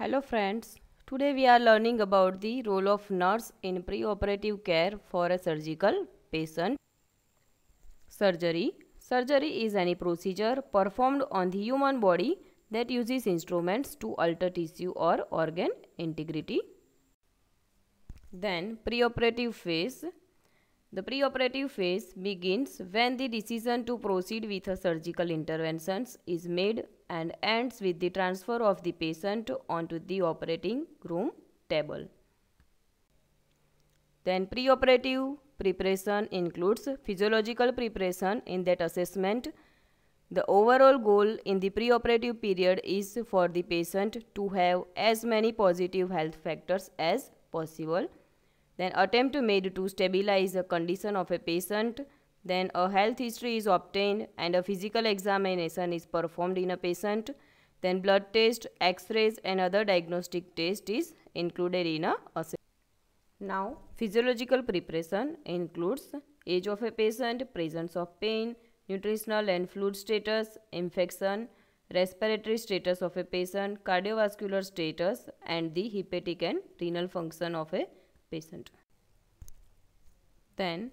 Hello friends, today we are learning about the role of nurse in preoperative care for a surgical patient. Surgery Surgery is any procedure performed on the human body that uses instruments to alter tissue or organ integrity. Then preoperative phase the preoperative phase begins when the decision to proceed with a surgical intervention is made and ends with the transfer of the patient onto the operating room table. Then preoperative preparation includes physiological preparation in that assessment. The overall goal in the preoperative period is for the patient to have as many positive health factors as possible. Then attempt made to stabilize the condition of a patient then a health history is obtained and a physical examination is performed in a patient. Then blood test, x-rays and other diagnostic test is included in a assessment. Now, physiological preparation includes age of a patient, presence of pain, nutritional and fluid status, infection, respiratory status of a patient, cardiovascular status and the hepatic and renal function of a patient. Then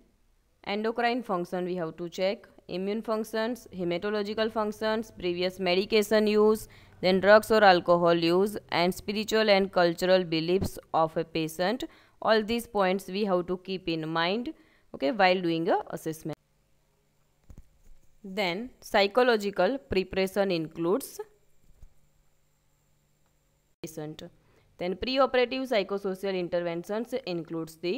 endocrine function we have to check immune functions hematological functions previous medication use then drugs or alcohol use and spiritual and cultural beliefs of a patient all these points we have to keep in mind okay while doing a assessment then psychological preparation includes patient then preoperative psychosocial interventions includes the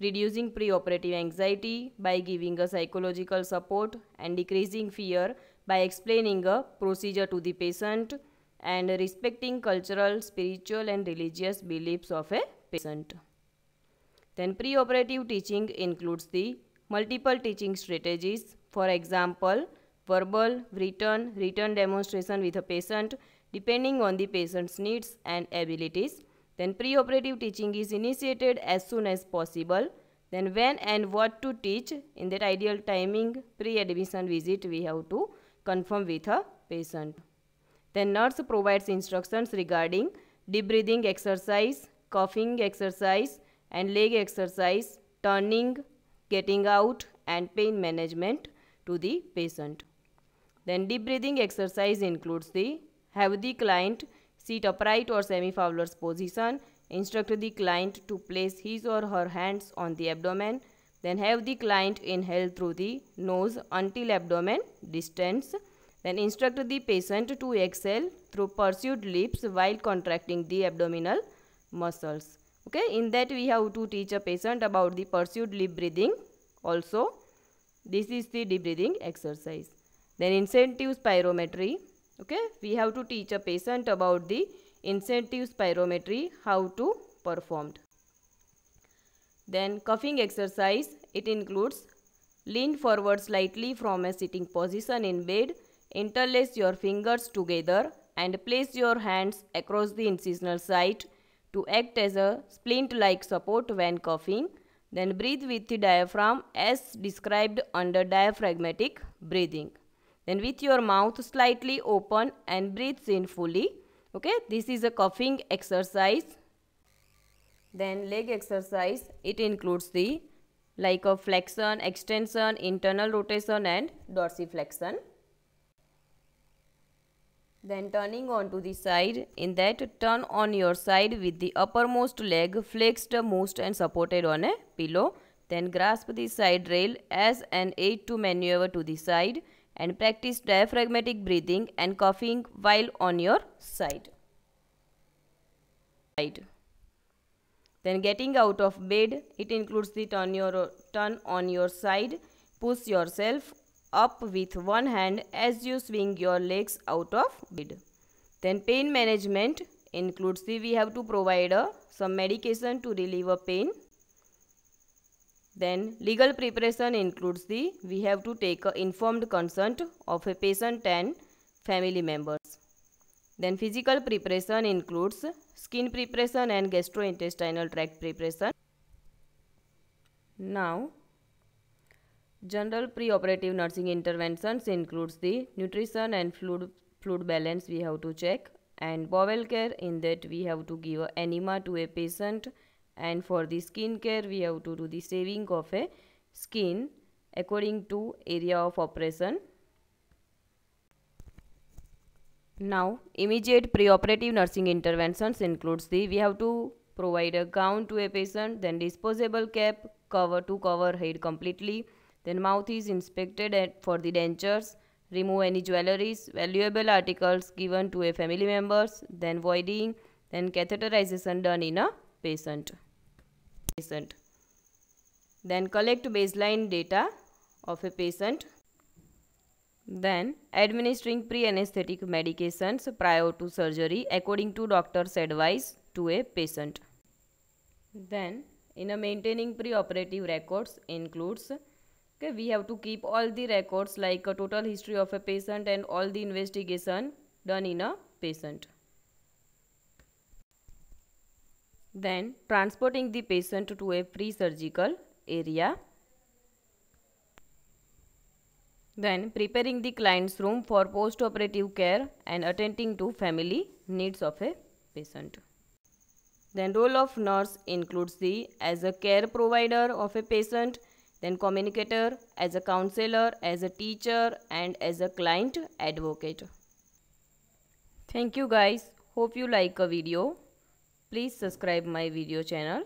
reducing preoperative anxiety by giving a psychological support and decreasing fear by explaining a procedure to the patient and respecting cultural, spiritual and religious beliefs of a patient. Then preoperative teaching includes the multiple teaching strategies, for example, verbal, written, written demonstration with a patient depending on the patient's needs and abilities then preoperative teaching is initiated as soon as possible. Then when and what to teach in that ideal timing pre-admission visit we have to confirm with a patient. Then nurse provides instructions regarding deep breathing exercise, coughing exercise and leg exercise, turning, getting out and pain management to the patient. Then deep breathing exercise includes the have the client sit upright or semi-fowler's position, instruct the client to place his or her hands on the abdomen, then have the client inhale through the nose until abdomen distance, then instruct the patient to exhale through pursued lips while contracting the abdominal muscles. Okay, in that we have to teach a patient about the pursued lip breathing also. This is the deep breathing exercise. Then incentive spirometry okay we have to teach a patient about the incentive spirometry how to performed then coughing exercise it includes lean forward slightly from a sitting position in bed interlace your fingers together and place your hands across the incisional site to act as a splint like support when coughing then breathe with the diaphragm as described under diaphragmatic breathing then with your mouth slightly open and breathe in fully. Okay, this is a coughing exercise. Then leg exercise, it includes the like a flexion, extension, internal rotation and dorsiflexion. Then turning on to the side, in that turn on your side with the uppermost leg flexed most and supported on a pillow. Then grasp the side rail as an aid to maneuver to the side and practice diaphragmatic breathing and coughing while on your side. Then getting out of bed, it includes the turn, your, turn on your side, push yourself up with one hand as you swing your legs out of bed. Then pain management includes the we have to provide a, uh, some medication to relieve a pain then legal preparation includes the we have to take informed consent of a patient and family members. Then physical preparation includes skin preparation and gastrointestinal tract preparation. Now general preoperative nursing interventions includes the nutrition and fluid fluid balance we have to check and bowel care in that we have to give enema to a patient and for the skin care we have to do the saving of a skin according to area of operation. Now immediate preoperative nursing interventions includes the we have to provide a gown to a patient then disposable cap cover to cover head completely then mouth is inspected for the dentures remove any jewelries, valuable articles given to a family members, then voiding, then catheterization done in a patient patient. Then collect baseline data of a patient. Then administering pre-anesthetic medications prior to surgery according to doctor's advice to a patient. Then in a maintaining pre-operative records includes okay, we have to keep all the records like a total history of a patient and all the investigation done in a patient. Then transporting the patient to a pre-surgical area. Then preparing the client's room for post-operative care and attending to family needs of a patient. Then role of nurse includes the as a care provider of a patient, then communicator, as a counselor, as a teacher and as a client advocate. Thank you guys. Hope you like a video. Please subscribe my video channel.